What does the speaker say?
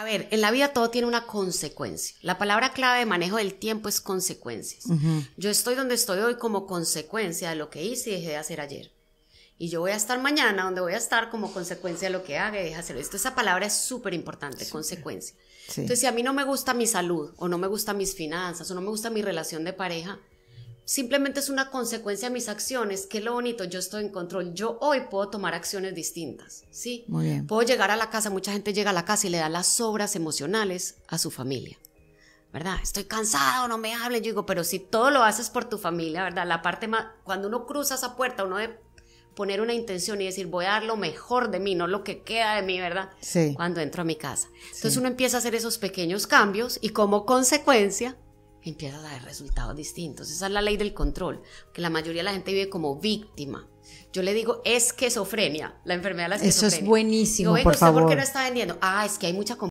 A ver, en la vida todo tiene una consecuencia. La palabra clave de manejo del tiempo es consecuencias. Yo estoy donde estoy hoy como consecuencia de lo que hice y dejé de hacer ayer. Y yo voy a estar mañana donde voy a estar como consecuencia de lo que haga y deje de hacer. Esto, esa palabra es súper importante, consecuencia. Entonces, si a mí no me gusta mi salud, o no me gusta mis finanzas, o no me gusta mi relación de pareja, simplemente es una consecuencia de mis acciones, que lo bonito, yo estoy en control, yo hoy puedo tomar acciones distintas, ¿sí? Muy bien. Puedo llegar a la casa, mucha gente llega a la casa y le da las sobras emocionales a su familia. ¿Verdad? Estoy cansado, no me hablen. Yo digo, pero si todo lo haces por tu familia, ¿verdad? La parte más. Cuando uno cruza esa puerta, uno debe poner una intención y decir, voy a dar lo mejor de mí, no lo que queda de mí, ¿verdad? Sí. Cuando entro a mi casa. Entonces uno empieza a hacer esos pequeños cambios y como consecuencia empiezas a ver resultados distintos. Esa es la ley del control, que la mayoría de la gente vive como víctima. Yo le digo esquizofrenia, la enfermedad de la esquizofrenia. Eso es buenísimo Yo, por favor. ¿Por qué no está vendiendo? Ah, es que hay mucha